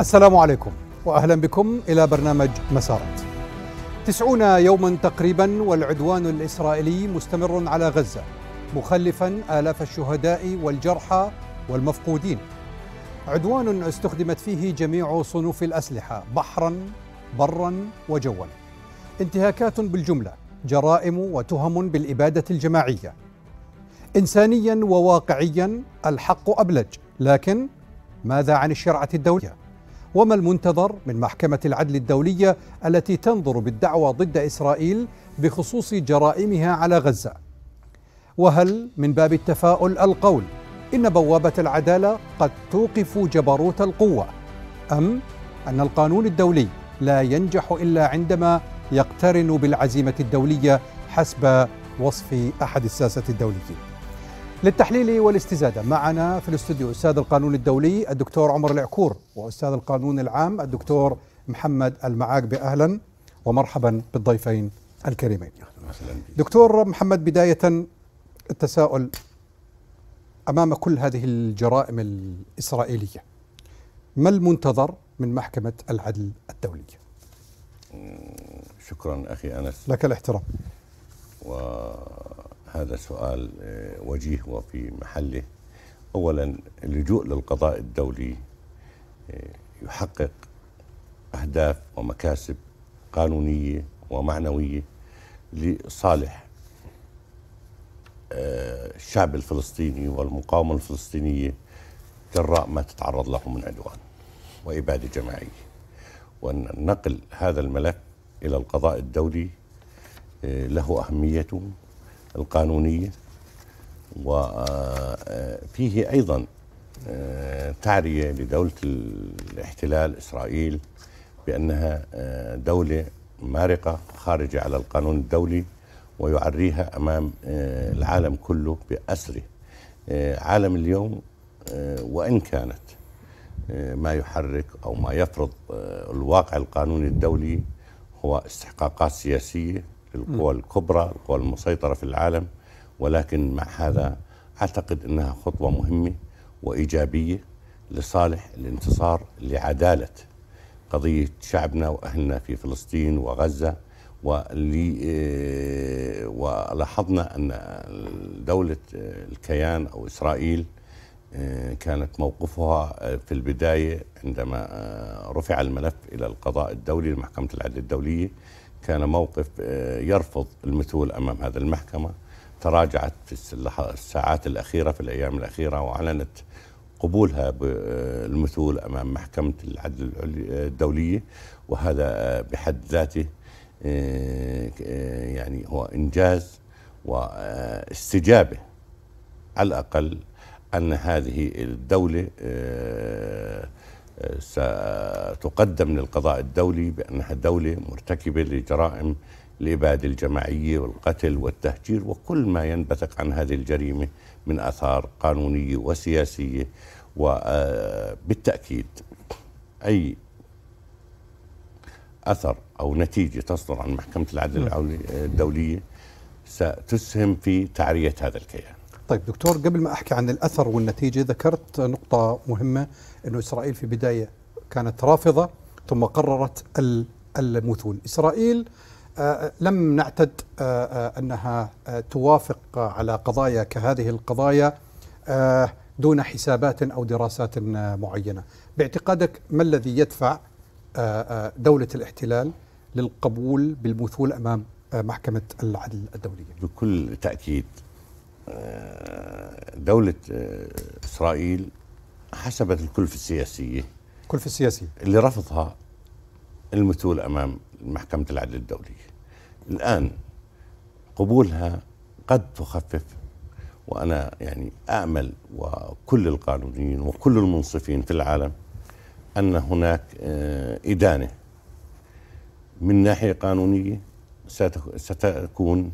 السلام عليكم وأهلا بكم إلى برنامج مسارات تسعون يوما تقريبا والعدوان الإسرائيلي مستمر على غزة مخلفا آلاف الشهداء والجرحى والمفقودين عدوان استخدمت فيه جميع صنوف الأسلحة بحرا برا وجوا انتهاكات بالجملة جرائم وتهم بالإبادة الجماعية إنسانيا وواقعيا الحق أبلج لكن ماذا عن الشرعة الدولية؟ وما المنتظر من محكمة العدل الدولية التي تنظر بالدعوى ضد إسرائيل بخصوص جرائمها على غزة وهل من باب التفاؤل القول إن بوابة العدالة قد توقف جبروت القوة أم أن القانون الدولي لا ينجح إلا عندما يقترن بالعزيمة الدولية حسب وصف أحد الساسة الدوليين للتحليل والاستزادة معنا في الاستوديو أستاذ القانون الدولي الدكتور عمر العكور وأستاذ القانون العام الدكتور محمد المعاقبي أهلا ومرحبا بالضيفين الكريمين دكتور محمد بداية التساؤل أمام كل هذه الجرائم الإسرائيلية ما المنتظر من محكمة العدل الدولية؟ شكرا أخي أنس لك الاحترام و هذا سؤال آه، وجيه وفي محله أولا اللجوء للقضاء الدولي آه، يحقق أهداف ومكاسب قانونية ومعنوية لصالح آه، الشعب الفلسطيني والمقاومة الفلسطينية جراء ما تتعرض له من عدوان وإبادة جماعية وأن نقل هذا الملف إلى القضاء الدولي له أهميته القانونية وفيه آه، آه، أيضا آه، تعرية لدولة الاحتلال إسرائيل بأنها دولة مارقة خارجة على القانون الدولي ويعريها أمام العالم كله بأسره عالم اليوم وإن كانت ما يحرك أو ما يفرض الواقع القانوني الدولي هو استحقاقات سياسية القوى الكبرى القوى المسيطرة في العالم ولكن مع هذا أعتقد أنها خطوة مهمة وإيجابية لصالح الانتصار لعدالة قضية شعبنا وأهلنا في فلسطين وغزة واللي آه، ولاحظنا أن دولة آه، الكيان أو إسرائيل آه، كانت موقفها في البداية عندما رفع الملف إلى القضاء الدولي لمحكمة العدل الدولية كان موقف آه، يرفض المثول أمام هذه المحكمة تراجعت في الساعات الأخيرة في الأيام الأخيرة وأعلنت قبولها بالمثول آه، أمام محكمة العدل آه، الدولية وهذا بحد ذاته يعني هو إنجاز واستجابة على الأقل أن هذه الدولة ستقدم للقضاء الدولي بأنها دولة مرتكبة لجرائم الإبادة الجماعية والقتل والتهجير وكل ما ينبثق عن هذه الجريمة من آثار قانونية وسياسية وبالتأكيد آه، أي أثر أو نتيجة تصدر عن محكمة العدل نعم. آه، الدولية ستسهم في تعرية هذا الكيان طيب دكتور قبل ما احكي عن الاثر والنتيجه ذكرت نقطه مهمه انه اسرائيل في بدايه كانت رافضه ثم قررت المثول اسرائيل آه، آه، لم نعتد آه، انها توافق على قضايا كهذه القضايا دون حسابات او دراسات معينه باعتقادك ما الذي يدفع دوله الاحتلال للقبول بالمثول امام محكمه العدل الدوليه بكل تاكيد آه، دولة آه، إسرائيل حسبت الكلفة السياسية الكلفة السياسية اللي رفضها المثول أمام محكمة العدل الدولية الآن قبولها قد تخفف وأنا يعني أعمل وكل القانونيين وكل المنصفين في العالم أن هناك آه، إدانة من ناحية قانونية ستكون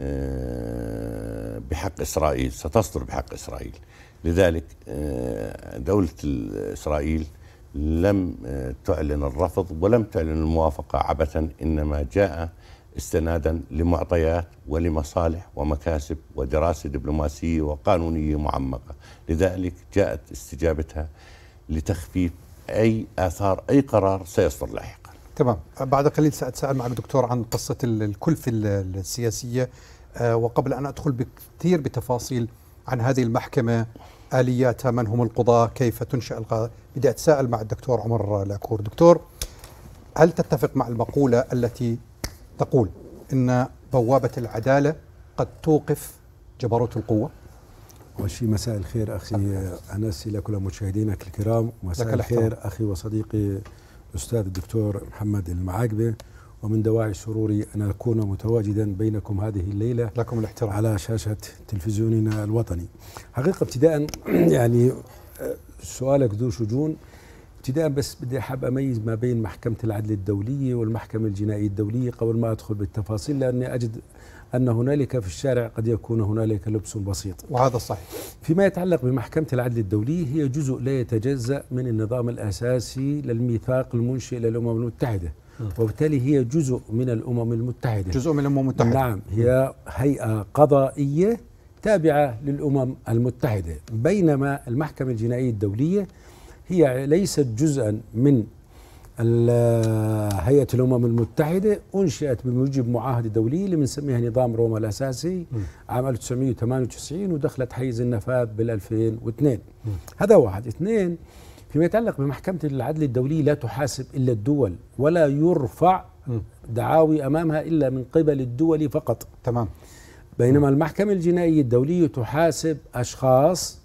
آه، بحق إسرائيل ستصدر بحق إسرائيل لذلك آه، دولة إسرائيل لم آه، تعلن الرفض ولم تعلن الموافقة عبثا إنما جاء استنادا لمعطيات ولمصالح ومكاسب ودراسة دبلوماسية وقانونية معمقة لذلك جاءت استجابتها لتخفيف أي آثار أي قرار سيصدر لاحقا تمام بعد قليل سأتساءل معك دكتور عن قصة الكلفة السياسية آه، وقبل أن أدخل بكثير بتفاصيل عن هذه المحكمة آلياتها من هم القضاة كيف تنشأ القضاء بدي أتساءل مع الدكتور عمر لاكور دكتور هل تتفق مع المقولة التي تقول إن بوابة العدالة قد توقف جبروت القوة أول شيء مساء الخير أخي أنس لكل مشاهدينك الكرام مساء الخير أخي وصديقي الأستاذ الدكتور محمد المعاقبة ومن دواعي سروري أن أكون متواجدا بينكم هذه الليلة لكم الاحترام على شاشة تلفزيوننا الوطني حقيقة ابتداء يعني آه، سؤالك ذو شجون ابتداء بس بدي حاب اميز ما بين محكمه العدل الدوليه والمحكمه الجنائيه الدوليه قبل ما ادخل بالتفاصيل لاني اجد أن هنالك في الشارع قد يكون هنالك لبس بسيط وهذا صحيح فيما يتعلق بمحكمة العدل الدولي هي جزء لا يتجزأ من النظام الأساسي للميثاق المنشئ للأمم المتحدة نعم. وبالتالي هي جزء من الأمم المتحدة جزء من الأمم المتحدة نعم هي هيئة قضائية تابعة للأمم المتحدة بينما المحكمة الجنائية الدولية هي ليست جزءا من هيئة الأمم المتحدة أنشئت بموجب معاهدة دولية اللي بنسميها نظام روما الأساسي عام 1998 ودخلت حيز النفاذ بال 2002 هذا واحد اثنين فيما يتعلق بمحكمة العدل الدولية لا تحاسب إلا الدول ولا يرفع دعاوي أمامها إلا من قبل الدول فقط تمام بينما المحكمة الجنائية الدولية تحاسب أشخاص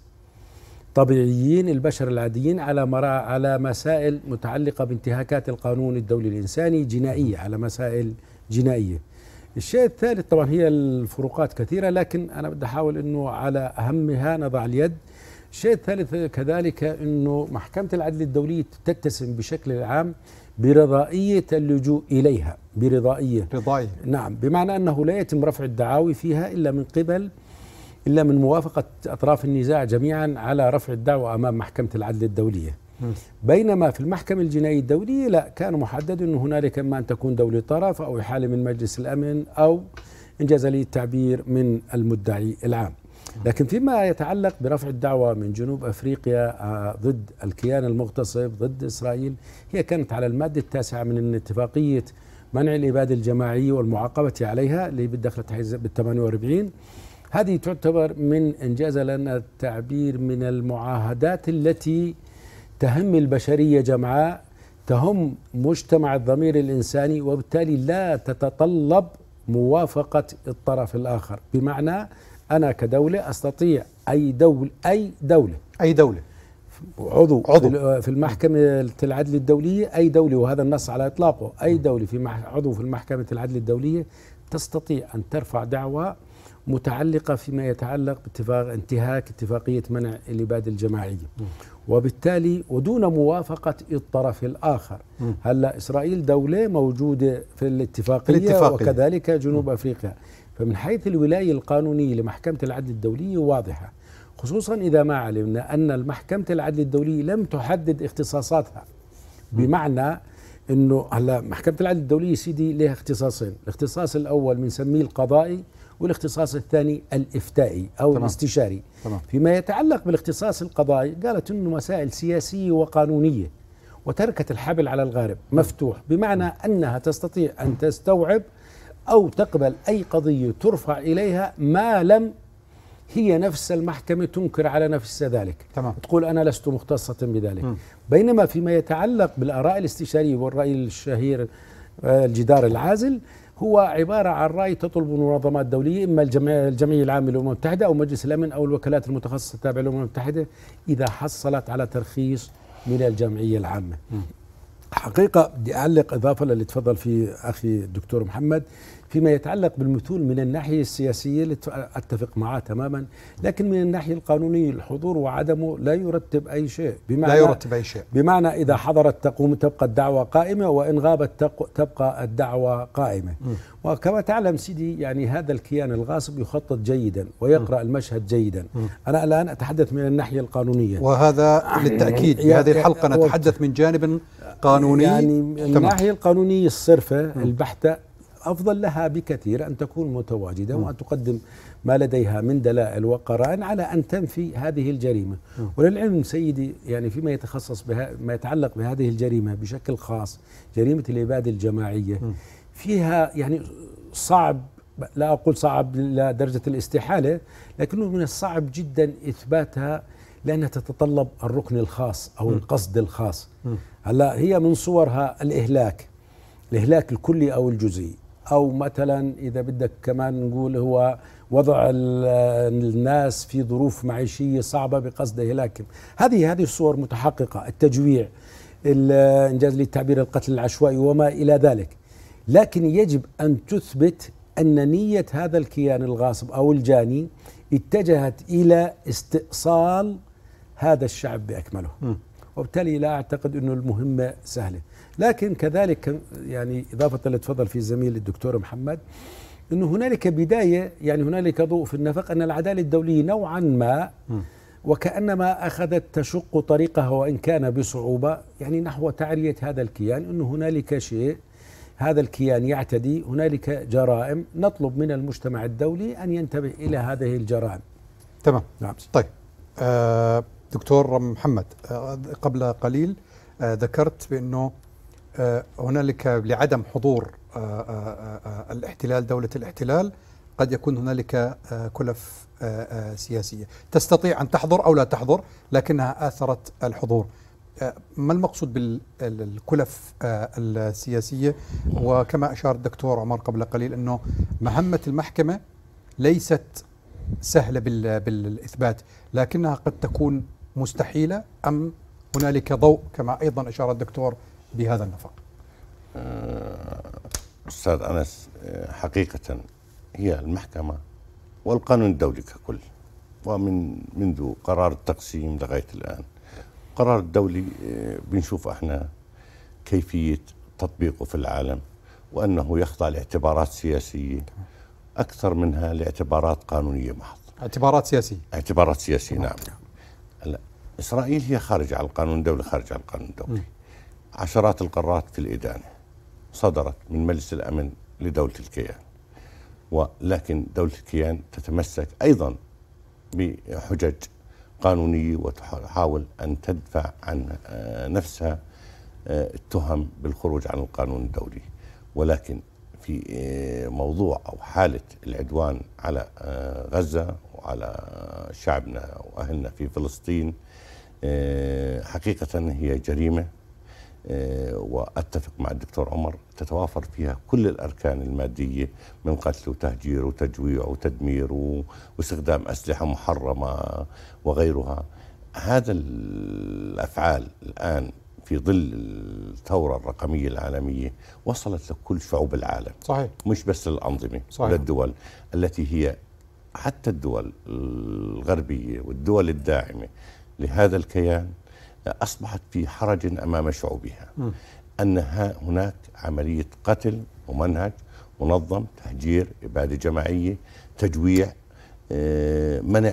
طبيعيين البشر العاديين على على مسائل متعلقه بانتهاكات القانون الدولي الانساني جنائيه على مسائل جنائيه. الشيء الثالث طبعا هي الفروقات كثيره لكن انا بدي احاول انه على اهمها نضع اليد. الشيء الثالث كذلك انه محكمه العدل الدوليه تتسم بشكل عام برضائيه اللجوء اليها برضائيه رضائيه نعم بمعنى انه لا يتم رفع الدعاوي فيها الا من قبل إلا من موافقة أطراف النزاع جميعا على رفع الدعوة أمام محكمة العدل الدولية بينما في المحكمة الجنائية الدولية لا كان محدد أن هنالك إما أن تكون دولة طرف أو إحالة من مجلس الأمن أو إنجاز لي التعبير من المدعي العام لكن فيما يتعلق برفع الدعوة من جنوب أفريقيا آه، ضد الكيان المغتصب ضد إسرائيل هي كانت على المادة التاسعة من اتفاقية منع الإبادة الجماعية والمعاقبة عليها اللي دخلت بال 48 هذه تعتبر من إنجاز لنا التعبير من المعاهدات التي تهم البشرية جمعاء تهم مجتمع الضمير الإنساني وبالتالي لا تتطلب موافقة الطرف الآخر بمعنى أنا كدولة أستطيع أي دول أي دولة أي دولة عضو, عضو في المحكمة العدل الدولية أي دولة وهذا النص على إطلاقه أي دولة في عضو في المحكمة العدل الدولية تستطيع أن ترفع دعوى متعلقة فيما يتعلق باتفاق انتهاك اتفاقية منع الإبادة الجماعية وبالتالي ودون موافقة الطرف الآخر هلا إسرائيل دولة موجودة في الاتفاقية, الاتفاقية. وكذلك جنوب أفريقيا فمن حيث الولاية القانونية لمحكمة العدل الدولية واضحة خصوصا إذا ما علمنا أن محكمة العدل الدولية لم تحدد اختصاصاتها بمعنى انه هلا محكمه العدل الدوليه سيدي لها اختصاصين، الاختصاص الاول بنسميه القضائي والاختصاص الثاني الإفتائي أو تمام. الاستشاري تمام. فيما يتعلق بالاختصاص القضائي قالت أنه مسائل سياسية وقانونية وتركت الحبل على الغارب نعم. مفتوح بمعنى نعم. أنها تستطيع أن تستوعب أو تقبل أي قضية ترفع إليها ما لم هي نفس المحكمة تنكر على نفسها ذلك تمام. تقول أنا لست مختصة بذلك م. بينما فيما يتعلق بالآراء الاستشارية والرأي الشهير آه، الجدار العازل هو عبارة عن رأي تطلب المنظمات الدولية إما الجمعية العامة للأمم المتحدة أو مجلس الأمن أو الوكالات المتخصصة التابعة للأمم المتحدة إذا حصلت على ترخيص من الجمعية العامة حقيقة بدي أعلق إضافة للي تفضل فيه أخي الدكتور محمد فيما يتعلق بالمثول من الناحية السياسية أتفق معه تماما لكن من الناحية القانونية الحضور وعدمه لا يرتب أي شيء بمعنى لا يرتب أي شيء بمعنى إذا حضرت تقوم تبقى الدعوة قائمة وإن غابت تبقى الدعوة قائمة م. وكما تعلم سيدي يعني هذا الكيان الغاصب يخطط جيدا ويقرأ م. المشهد جيدا م. أنا الآن أتحدث من الناحية القانونية وهذا بالتأكيد في هذه الحلقة نتحدث من جانب قانوني يعني من الناحية القانونية الصرفة البحتة أفضل لها بكثير أن تكون متواجدة وأن تقدم ما لديها من دلائل وقرائن على أن تنفي هذه الجريمة وللعلم سيدي يعني فيما يتخصص بها ما يتعلق بهذه الجريمة بشكل خاص جريمة الإبادة الجماعية فيها يعني صعب لا أقول صعب لدرجة الاستحالة لكنه من الصعب جدا إثباتها لأنها تتطلب الركن الخاص أو القصد الخاص هلا هي من صورها الإهلاك الإهلاك الكلي أو الجزئي او مثلا اذا بدك كمان نقول هو وضع الناس في ظروف معيشيه صعبه بقصد هلاكهم هذه هذه الصور متحققه التجويع انجاز للتعبير القتل العشوائي وما الى ذلك لكن يجب ان تثبت ان نيه هذا الكيان الغاصب او الجاني اتجهت الى استئصال هذا الشعب باكمله وبالتالي لا اعتقد انه المهمه سهله لكن كذلك يعني إضافة اللي تفضل فيه الزميل الدكتور محمد أنه هنالك بداية يعني هنالك ضوء في النفق أن العدالة الدولية نوعا ما وكأنما أخذت تشق طريقها وإن كان بصعوبة يعني نحو تعرية هذا الكيان أنه هنالك شيء هذا الكيان يعتدي هنالك جرائم نطلب من المجتمع الدولي أن ينتبه إلى هذه الجرائم تمام نعم طيب آه، دكتور محمد آه، قبل قليل آه، ذكرت بأنه آه، هنالك لعدم حضور آه، آه، الاحتلال دولة الاحتلال قد يكون هنالك كلف سياسية تستطيع أن تحضر أو لا تحضر لكنها آثرت الحضور ما المقصود بالكلف السياسية وكما أشار الدكتور عمر قبل قليل أنه مهمة المحكمة ليست سهلة بالإثبات لكنها قد تكون مستحيلة أم هنالك ضوء كما أيضا أشار الدكتور بهذا النفق آه، أستاذ أنس آه، حقيقة هي المحكمة والقانون الدولي ككل ومن منذ قرار التقسيم لغاية الآن القرار الدولي آه، بنشوف احنا كيفية تطبيقه في العالم وأنه يخضع لاعتبارات سياسية أكثر منها لاعتبارات قانونية محض اعتبارات سياسية اعتبارات سياسية نعم هلا إسرائيل هي خارجة على القانون الدولي خارجة على القانون الدولي م. عشرات القرارات في الإدانة صدرت من مجلس الأمن لدولة الكيان ولكن دولة الكيان تتمسك أيضا بحجج قانونية وتحاول أن تدفع عن آه، نفسها آه، التهم بالخروج عن القانون الدولي ولكن في آه، موضوع أو حالة العدوان على غزة وعلى شعبنا وأهلنا في فلسطين حقيقة هي جريمة آه، واتفق مع الدكتور عمر تتوافر فيها كل الاركان الماديه من قتل وتهجير وتجويع وتدمير واستخدام اسلحه محرمه وغيرها هذا الافعال الان في ظل الثورة الرقمية العالمية وصلت لكل شعوب العالم صحيح مش بس للأنظمة صحيح للدول التي هي حتى الدول الغربية والدول الداعمة لهذا الكيان أصبحت في حرج أمام شعوبها أنها أن هناك عملية قتل ممنهج منظم تهجير إبادة جماعية تجويع آه، منع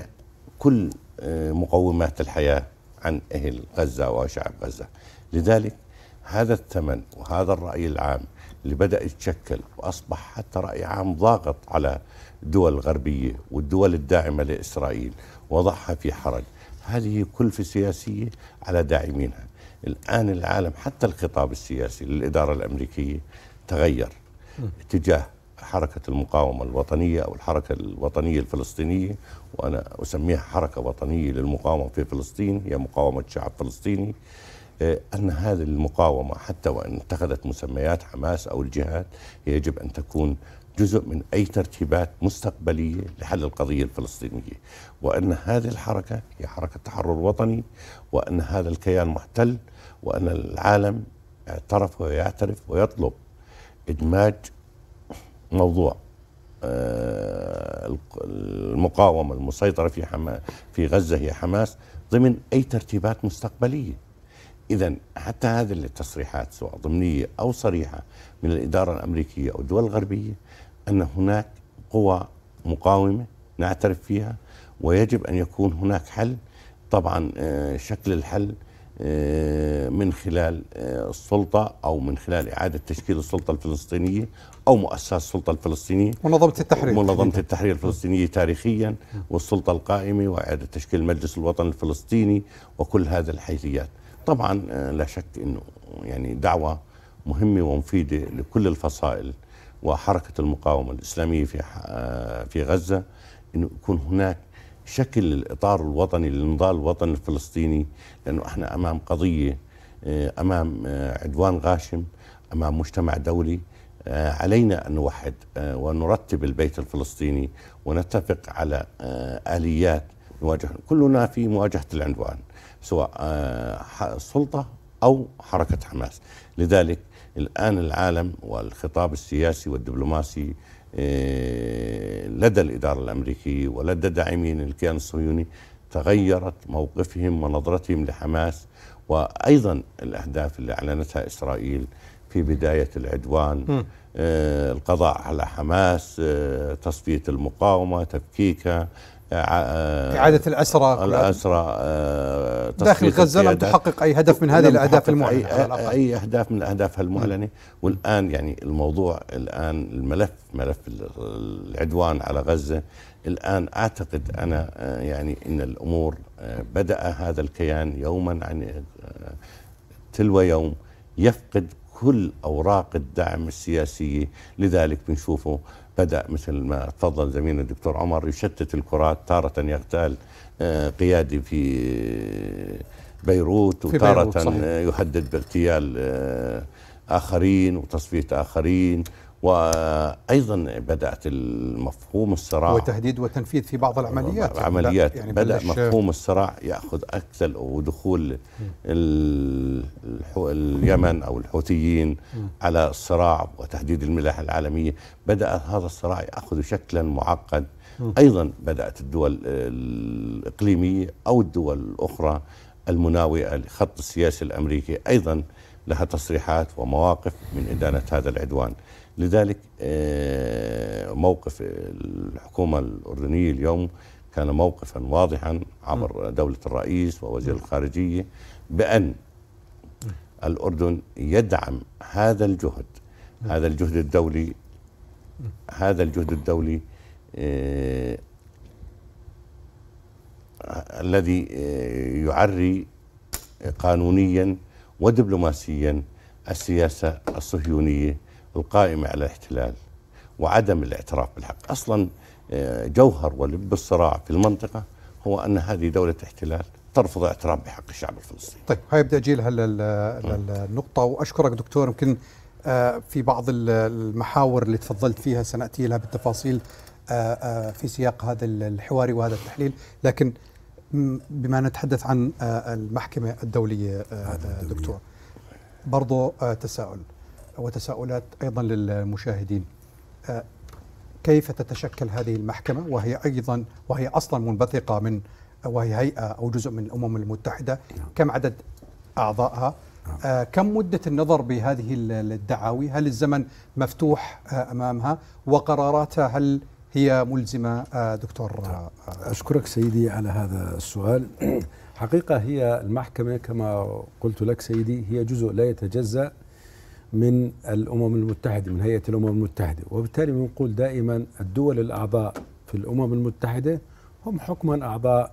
كل آه، مقومات الحياة عن أهل غزة وشعب غزة لذلك هذا الثمن وهذا الرأي العام اللي بدأ يتشكل وأصبح حتى رأي عام ضاغط على الدول الغربية والدول الداعمة لإسرائيل وضعها في حرج هذه كلفة سياسية على داعمينها الآن العالم حتى الخطاب السياسي للإدارة الأمريكية تغير اتجاه حركة المقاومة الوطنية أو الحركة الوطنية الفلسطينية وأنا أسميها حركة وطنية للمقاومة في فلسطين هي مقاومة شعب فلسطيني آه، أن هذه المقاومة حتى وإن اتخذت مسميات حماس أو الجهاد يجب أن تكون جزء من أي ترتيبات مستقبلية لحل القضية الفلسطينية وأن هذه الحركة هي حركة تحرر وطني وأن هذا الكيان محتل وأن العالم اعترف ويعترف ويطلب إدماج موضوع آه، المقاومة المسيطرة في حما في غزة هي حماس ضمن أي ترتيبات مستقبلية إذا حتى هذه التصريحات سواء ضمنية أو صريحة من الإدارة الأمريكية أو الدول الغربية أن هناك قوى مقاومة نعترف فيها ويجب أن يكون هناك حل طبعا آه، شكل الحل آه، من خلال آه، السلطة أو من خلال إعادة تشكيل السلطة الفلسطينية أو مؤسسات السلطة الفلسطينية منظمة التحرير منظمة التحرير الفلسطينية تاريخيا والسلطة القائمة وإعادة تشكيل المجلس الوطني الفلسطيني وكل هذه الحيثيات طبعا لا شك أنه يعني دعوة مهمة ومفيدة لكل الفصائل وحركة المقاومة الإسلامية في آه، في غزة أنه يكون هناك شكل الإطار الوطني للنضال الوطني الفلسطيني لأنه إحنا أمام قضية آه، أمام آه، عدوان غاشم أمام مجتمع دولي علينا أن نوحد ونرتب البيت الفلسطيني ونتفق على آليات نواجه كلنا في مواجهة العدوان سواء سلطة أو حركة حماس لذلك الآن العالم والخطاب السياسي والدبلوماسي آه، لدى الإدارة الأمريكية ولدى داعمين الكيان الصهيوني تغيرت موقفهم ونظرتهم لحماس وأيضا الأهداف اللي أعلنتها إسرائيل في بداية العدوان آه، القضاء على حماس آه، تصفية المقاومة تفكيكها إعادة آه، الأسرى الأسرى آه، داخل غزة لم تحقق أي هدف من هذه الأهداف المعلنة أي, أي أهداف من الأهداف المعلنة والآن يعني الموضوع الآن الملف ملف العدوان على غزة الآن أعتقد أنا آه، يعني أن الأمور بدأ هذا الكيان يوما عن تلو يوم يفقد كل أوراق الدعم السياسية لذلك بنشوفه بدأ مثل ما تفضل زميلنا الدكتور عمر يشتت الكرات تارة يغتال آه، قيادي في بيروت وتارة يهدد باغتيال آه، آخرين وتصفية آخرين وايضا بدات المفهوم الصراع وتهديد وتنفيذ في بعض العمليات عمليات يعني بدا مفهوم الصراع ياخذ اكثر ودخول اليمن او الحوثيين على الصراع وتهديد الملاحه العالميه بدا هذا الصراع ياخذ شكلا معقد ايضا بدات الدول الاقليميه او الدول الاخرى المناوئه لخط السياسي الامريكي ايضا لها تصريحات ومواقف من ادانه هذا العدوان لذلك آه، موقف الحكومة الأردنية اليوم كان موقفا واضحا عبر دولة الرئيس ووزير الخارجية بأن الأردن يدعم هذا الجهد هذا الجهد الدولي هذا الجهد الدولي آه الذي آه، يعري قانونيا ودبلوماسيا السياسة الصهيونية القائمة على الاحتلال وعدم الاعتراف بالحق أصلا آه، جوهر ولب الصراع في المنطقة هو أن هذه دولة احتلال ترفض الاعتراف بحق الشعب الفلسطيني طيب هاي بدي أجيلها للنقطة وأشكرك دكتور يمكن آه، في بعض المحاور اللي تفضلت فيها سنأتي لها بالتفاصيل آه، في سياق هذا الحواري وهذا التحليل لكن بما نتحدث عن المحكمة الدولية دكتور برضو تساؤل وتساؤلات أيضا للمشاهدين آه، كيف تتشكل هذه المحكمة وهي أيضا وهي أصلا منبثقة من وهي هيئة أو جزء من الأمم المتحدة نعم. كم عدد أعضائها نعم. آه، كم مدة النظر بهذه الدعاوي هل الزمن مفتوح أمامها وقراراتها هل هي ملزمة آه، دكتور نعم. أشكرك سيدي على هذا السؤال حقيقة هي المحكمة كما قلت لك سيدي هي جزء لا يتجزأ من الأمم المتحدة من هيئة الأمم المتحدة وبالتالي بنقول دائما الدول الأعضاء في الأمم المتحدة هم حكما أعضاء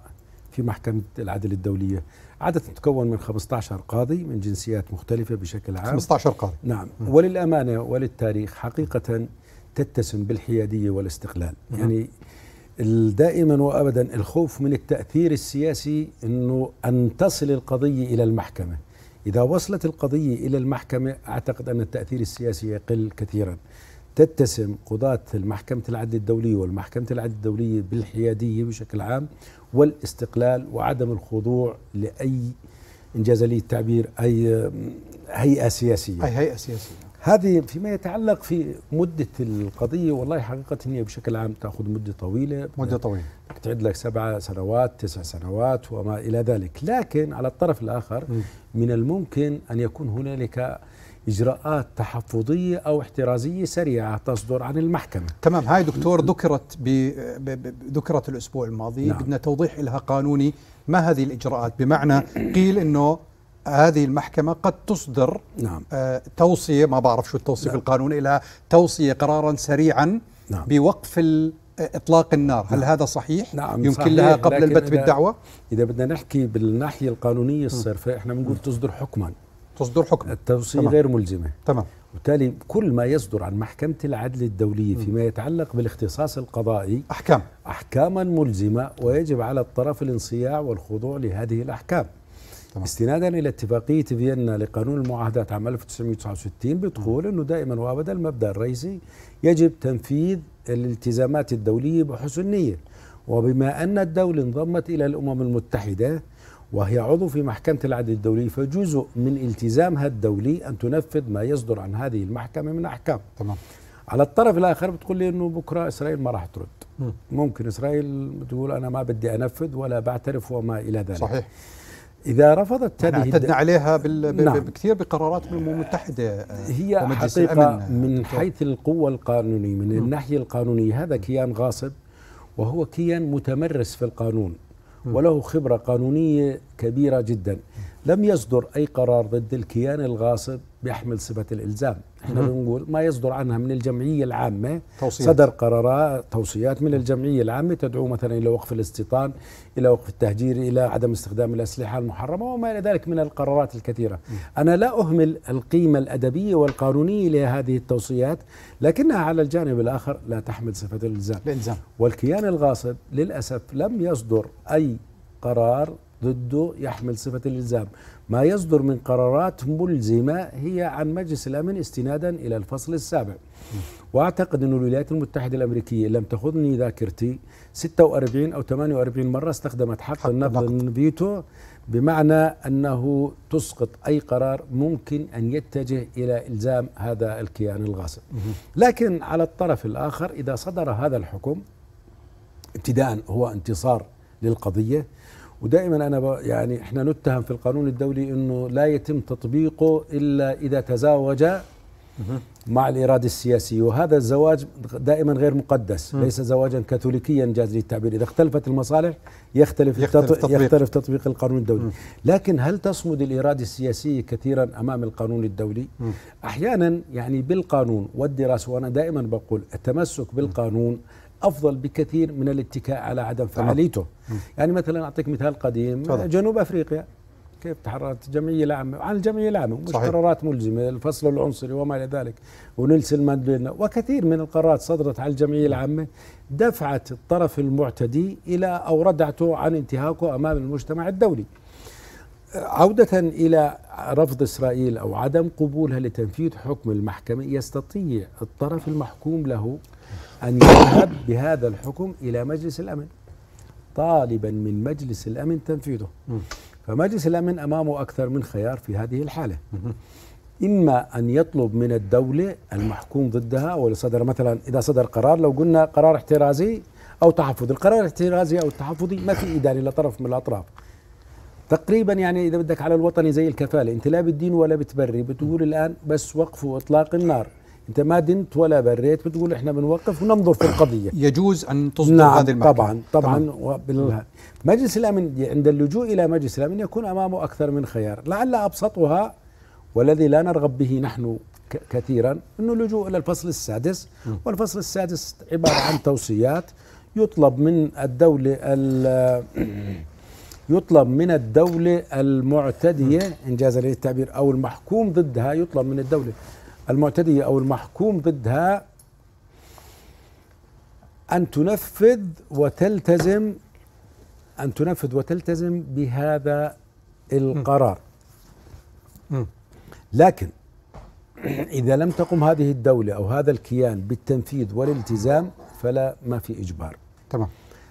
في محكمة العدل الدولية عادة تتكون من 15 قاضي من جنسيات مختلفة بشكل عام 15 قاضي نعم وللأمانة وللتاريخ حقيقة تتسم بالحيادية والاستقلال يعني دائما وابدا الخوف من التاثير السياسي انه ان تصل القضيه الى المحكمه إذا وصلت القضية إلى المحكمة أعتقد أن التأثير السياسي يقل كثيرا تتسم قضاة المحكمة العدل الدولية والمحكمة العدل الدولية بالحيادية بشكل عام والاستقلال وعدم الخضوع لأي إنجاز لي التعبير أي هيئة سياسية أي هيئة سياسية هذه فيما يتعلق في مدة القضية والله حقيقة هي بشكل عام تأخذ مدة طويلة مدة طويلة تعد لك سبع سنوات تسع سنوات وما إلى ذلك لكن على الطرف الآخر م. من الممكن أن يكون هنالك إجراءات تحفظية أو احترازية سريعة تصدر عن المحكمة تمام هاي دكتور ذكرت ذكرت الأسبوع الماضي نعم. بدنا توضيح لها قانوني ما هذه الإجراءات بمعنى قيل أنه هذه المحكمة قد تصدر نعم. آه توصية ما بعرف شو التوصيف نعم. القانوني إلى توصية قرارا سريعا نعم. بوقف آه، إطلاق النار نعم. هل هذا صحيح؟ نعم يمكن صحيح. لها قبل البت بالدعوة؟ إذا بدنا نحكي بالناحية القانونية نعم. الصرفة إحنا بنقول نعم. تصدر حكما تصدر حكما التوصية تمام. غير ملزمة تمام وبالتالي كل ما يصدر عن محكمة العدل الدولية فيما يتعلق بالاختصاص القضائي أحكام أحكاما ملزمة ويجب على الطرف الانصياع والخضوع لهذه الأحكام تمام. استنادا الى اتفاقيه فيينا لقانون المعاهدات عام 1969 بتقول انه دائما وابدا المبدا الرئيسي يجب تنفيذ الالتزامات الدوليه بحسن نيه وبما ان الدوله انضمت الى الامم المتحده وهي عضو في محكمة العدل الدولي فجزء من التزامها الدولي أن تنفذ ما يصدر عن هذه المحكمة من أحكام تمام على الطرف الآخر بتقول لي أنه بكرة إسرائيل ما راح ترد ممكن إسرائيل تقول أنا ما بدي أنفذ ولا بعترف وما إلى ذلك صحيح إذا رفضت يعني هذه اعتدنا عليها بال... نعم. بكثير بقرارات الأمم المتحدة آه، هي حقيقة من حيث القوة القانونية من الناحية القانونية هذا كيان غاصب وهو كيان متمرس في القانون وله خبرة قانونية كبيرة جدا لم يصدر أي قرار ضد الكيان الغاصب بيحمل صفة الإلزام احنا بنقول ما يصدر عنها من الجمعيه العامه توصيات. صدر قرارات توصيات من الجمعيه العامه تدعو مثلا الى وقف الاستيطان الى وقف التهجير الى عدم استخدام الاسلحه المحرمه وما الى ذلك من القرارات الكثيره انا لا اهمل القيمه الادبيه والقانونيه لهذه التوصيات لكنها على الجانب الاخر لا تحمل صفه الالزام الالزام والكيان الغاصب للاسف لم يصدر اي قرار ضده يحمل صفه الالزام ما يصدر من قرارات ملزمة هي عن مجلس الأمن استنادا إلى الفصل السابع وأعتقد أن الولايات المتحدة الأمريكية لم تخضني ذاكرتي 46 أو 48 مرة استخدمت حق, حق النقد فيتو بمعنى أنه تسقط أي قرار ممكن أن يتجه إلى إلزام هذا الكيان الغاصب لكن على الطرف الآخر إذا صدر هذا الحكم ابتداء هو انتصار للقضية ودائما انا يعني احنا نتهم في القانون الدولي انه لا يتم تطبيقه الا اذا تزاوج مع الإرادة السياسية وهذا الزواج دائما غير مقدس م. ليس زواجا كاثوليكيا جاز لي التعبير إذا اختلفت المصالح يختلف, يختلف, التطبيق. يختلف تطبيق القانون الدولي م. لكن هل تصمد الإرادة السياسية كثيرا أمام القانون الدولي م. أحيانا يعني بالقانون والدراسة وأنا دائما بقول التمسك بالقانون م. افضل بكثير من الاتكاء على عدم فعاليته يعني مثلا اعطيك مثال قديم طبعا. جنوب افريقيا كيف تحررت الجمعية العامة عن الجمعية العامة مش صحيح. قرارات ملزمة الفصل العنصري وما إلى ذلك ونيلسون مانديلا وكثير من القرارات صدرت على الجمعية العامة دفعت الطرف المعتدي إلى أو ردعته عن انتهاكه أمام المجتمع الدولي عودة إلى رفض إسرائيل أو عدم قبولها لتنفيذ حكم المحكمة يستطيع الطرف المحكوم له أن يذهب بهذا الحكم إلى مجلس الأمن طالبا من مجلس الأمن تنفيذه فمجلس الأمن أمامه أكثر من خيار في هذه الحالة إما أن يطلب من الدولة المحكوم ضدها أو صدر مثلا إذا صدر قرار لو قلنا قرار احترازي أو تحفظي القرار الاحترازي أو التحفظي ما في إدانة لطرف من الأطراف تقريبا يعني إذا بدك على الوطني زي الكفالة أنت لا بتدين ولا بتبري بتقول الآن بس وقفوا إطلاق النار انت ما دنت ولا بريت بتقول احنا بنوقف وننظر في القضيه يجوز ان تصدر نعم هذه المحكمه طبعا طبعا, طبعاً. مجلس الامن عند اللجوء الى مجلس الامن يكون امامه اكثر من خيار لعل ابسطها والذي لا نرغب به نحن كثيرا انه اللجوء الى الفصل السادس والفصل السادس عباره عن توصيات يطلب من الدوله يطلب من الدولة المعتدية إنجاز للتعبير أو المحكوم ضدها يطلب من الدولة المعتدية أو المحكوم ضدها أن تنفذ وتلتزم أن تنفذ وتلتزم بهذا القرار لكن إذا لم تقم هذه الدولة أو هذا الكيان بالتنفيذ والالتزام فلا ما في إجبار تمام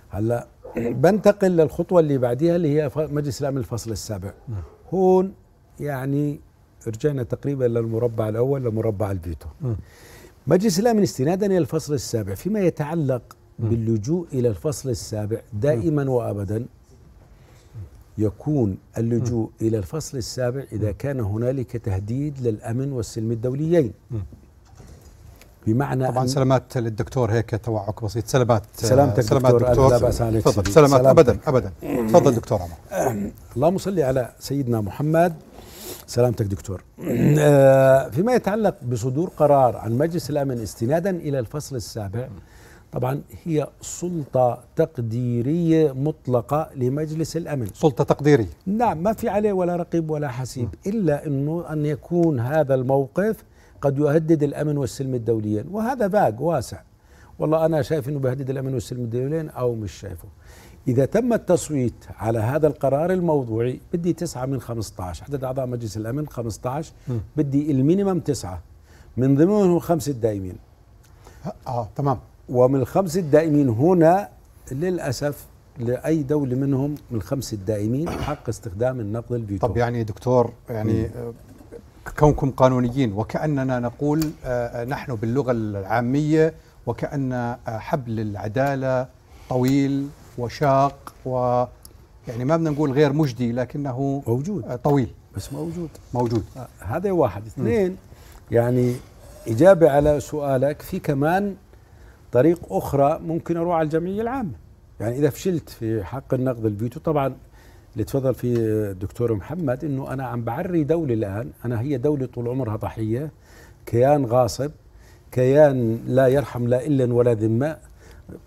هلا بنتقل للخطوة اللي بعديها اللي هي مجلس الأمن الفصل السابع هون يعني رجعنا تقريبا للمربع الأول لمربع الفيتو مجلس الأمن استنادا إلى الفصل السابع فيما يتعلق باللجوء إلى الفصل السابع دائما وأبدا يكون اللجوء إلى الفصل السابع إذا كان هنالك تهديد للأمن والسلم الدوليين بمعنى طبعا سلامات للدكتور هيك توعك بسيط سلامات آه، سلامتك سلامات دكتور, دكتور تفضل سلامات ابدا ابدا تفضل دكتور عمر اللهم صل على سيدنا محمد سلامتك دكتور آه، فيما يتعلق بصدور قرار عن مجلس الأمن استنادا إلى الفصل السابع طبعا هي سلطة تقديرية مطلقة لمجلس الأمن سلطة تقديرية نعم ما في عليه ولا رقيب ولا حسيب إلا أنه أن يكون هذا الموقف قد يهدد الأمن والسلم الدوليين وهذا باق واسع والله أنا شايف أنه بهدد الأمن والسلم الدوليين أو مش شايفه إذا تم التصويت على هذا القرار الموضوعي بدي تسعة من 15 عدد أعضاء مجلس الأمن 15 بدي المينيمم تسعة من ضمنهم خمسة دائمين آه،, آه تمام ومن الخمسة الدائمين هنا للأسف لأي دولة منهم من الخمسة الدائمين حق استخدام النقد الفيتو طب يعني دكتور يعني آه، كونكم قانونيين وكأننا نقول آه، نحن باللغة العامية وكأن حبل العدالة طويل وشاق و يعني ما بدنا نقول غير مجدي لكنه موجود آه، طويل بس موجود موجود آه، هذا واحد اثنين يعني إجابة على سؤالك في كمان طريق أخرى ممكن أروح على الجمعية العامة يعني إذا فشلت في حق النقد الفيتو طبعا اللي تفضل فيه الدكتور محمد انه انا عم بعري دوله الان انا هي دوله طول عمرها ضحيه كيان غاصب كيان لا يرحم لا الا ولا ذمه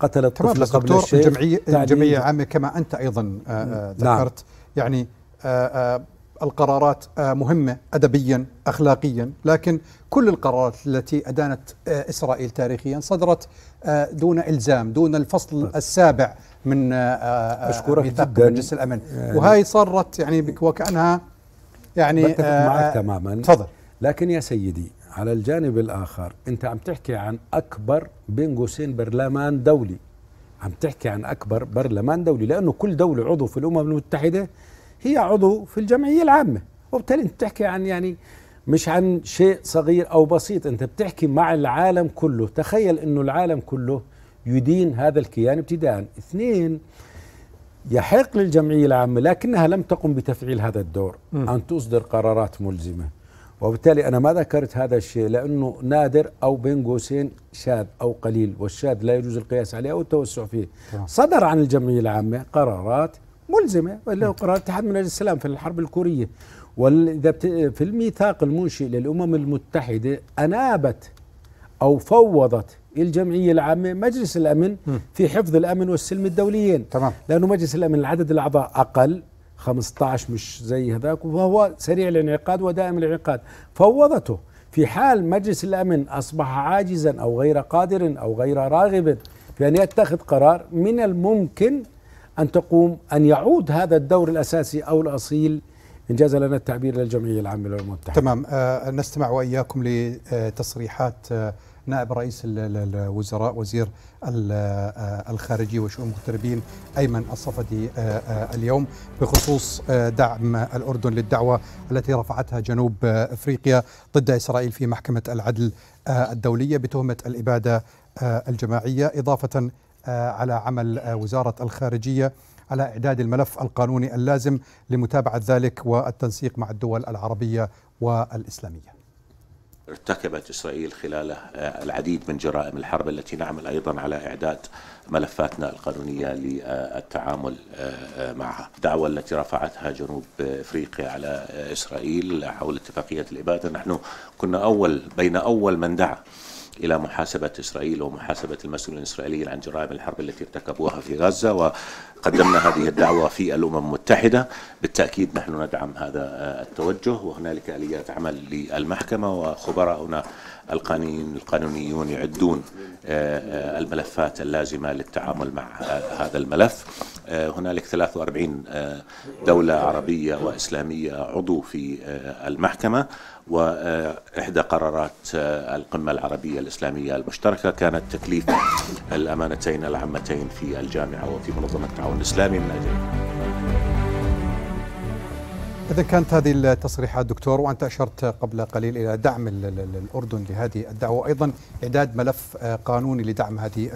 قتل الطفل قبل الشيخ الجمعية, يعني الجمعية عامة كما أنت أيضا آه، آه، نعم. ذكرت نعم يعني آه، القرارات مهمة أدبيا أخلاقيا لكن كل القرارات التي أدانت إسرائيل تاريخيا صدرت دون إلزام دون الفصل نعم. السابع من أشكرك جدا مجلس الأمن يعني وهي صارت يعني وكأنها يعني معك تماما تفضل لكن يا سيدي على الجانب الآخر أنت عم تحكي عن أكبر بين قوسين برلمان دولي عم تحكي عن أكبر برلمان دولي لأنه كل دولة عضو في الأمم المتحدة هي عضو في الجمعية العامة وبالتالي أنت بتحكي عن يعني مش عن شيء صغير أو بسيط أنت بتحكي مع العالم كله تخيل أنه العالم كله يدين هذا الكيان ابتداء اثنين يحق للجمعية العامة لكنها لم تقم بتفعيل هذا الدور م. أن تصدر قرارات ملزمة وبالتالي أنا ما ذكرت هذا الشيء لأنه نادر أو بين قوسين شاذ أو قليل والشاذ لا يجوز القياس عليه أو التوسع فيه صدر عن الجمعية العامة قرارات ملزمة ولا نعم. قرار الاتحاد من أجل السلام في الحرب الكورية وإذا في الميثاق المنشئ للأمم المتحدة أنابت أو فوضت الجمعية العامة مجلس الأمن في حفظ الأمن والسلم الدوليين تمام. لأنه مجلس الأمن العدد الأعضاء أقل 15 مش زي هذاك وهو سريع الانعقاد ودائم الانعقاد فوضته في حال مجلس الامن اصبح عاجزا او غير قادر او غير راغب في ان يتخذ قرار من الممكن ان تقوم ان يعود هذا الدور الاساسي او الاصيل إن جاز لنا التعبير للجمعية العامة للأمم المتحدة تمام آه نستمع وإياكم لتصريحات آه نائب رئيس الوزراء وزير آه، الخارجية وشؤون المغتربين أيمن الصفدي آه، آه، اليوم بخصوص دعم الأردن للدعوة التي رفعتها جنوب أفريقيا ضد إسرائيل في محكمة العدل الدولية بتهمة الإبادة الجماعية إضافة على عمل وزارة الخارجية على إعداد الملف القانوني اللازم لمتابعة ذلك والتنسيق مع الدول العربية والإسلامية ارتكبت إسرائيل خلال آه، العديد من جرائم الحرب التي نعمل أيضا على إعداد ملفاتنا القانونية للتعامل آه، آه، معها الدعوة التي رفعتها جنوب إفريقيا على إسرائيل حول اتفاقية الإبادة نحن كنا أول بين أول من دعا إلى محاسبة إسرائيل ومحاسبة المسؤولين الإسرائيليين عن جرائم الحرب التي ارتكبوها في غزة وقدمنا هذه الدعوة في الأمم المتحدة بالتأكيد نحن ندعم هذا التوجه وهنالك آليات عمل للمحكمة وخبراؤنا القانونيين القانونيون يعدون آه، الملفات اللازمة للتعامل مع هذا الملف آه، هنالك 43 آه، دولة عربية وإسلامية عضو في المحكمة وإحدى قرارات آه، القمة العربية الإسلامية المشتركة كانت تكليف الأمانتين العامتين في الجامعة وفي منظمة التعاون الإسلامي من أجل إذا كانت هذه التصريحات دكتور وأنت أشرت قبل قليل إلى دعم الأردن لهذه الدعوة وأيضا إعداد ملف آه، قانوني لدعم هذه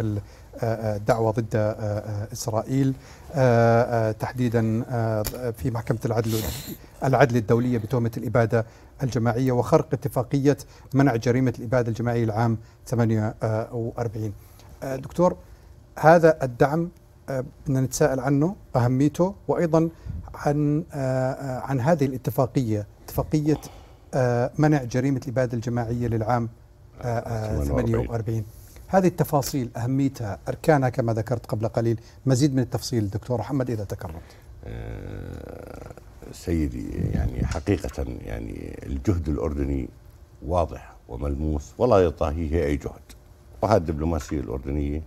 دعوة ضد إسرائيل آه، آه، تحديدا آه، في محكمة العدل العدل الدولية بتهمة الإبادة الجماعية وخرق اتفاقية منع جريمة الإبادة الجماعية العام 48 دكتور هذا الدعم بدنا نتساءل عنه أهميته وأيضا عن عن هذه الاتفاقية اتفاقية منع جريمة الإبادة الجماعية للعام 48 هذه التفاصيل أهميتها أركانها كما ذكرت قبل قليل مزيد من التفصيل دكتور محمد إذا تكرمت آه، سيدي يعني حقيقة يعني الجهد الأردني واضح وملموس ولا يطاهيه أي جهد وهذه الدبلوماسية الأردنية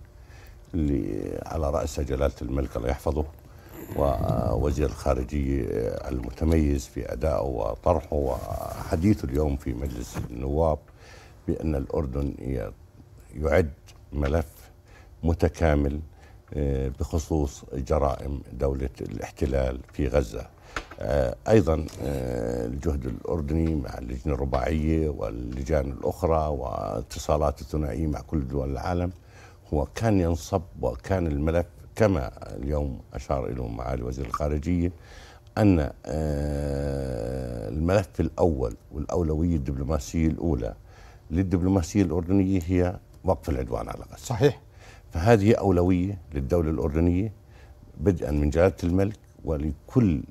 اللي على رأسها جلالة الملك الله يحفظه ووزير الخارجية المتميز في أدائه وطرحه وحديثه اليوم في مجلس النواب بأن الأردن هي يعد ملف متكامل آه، بخصوص جرائم دولة الاحتلال في غزة آه، أيضا آه، الجهد الأردني مع اللجنة الرباعية واللجان الأخرى واتصالات الثنائية مع كل دول العالم هو كان ينصب وكان الملف كما اليوم أشار إليه معالي وزير الخارجية أن الملف الأول والأولوية الدبلوماسية الأولى للدبلوماسية الأردنية هي وقف العدوان على غزه صحيح فهذه أولوية للدولة الأردنية بدءا من جلالة الملك ولكل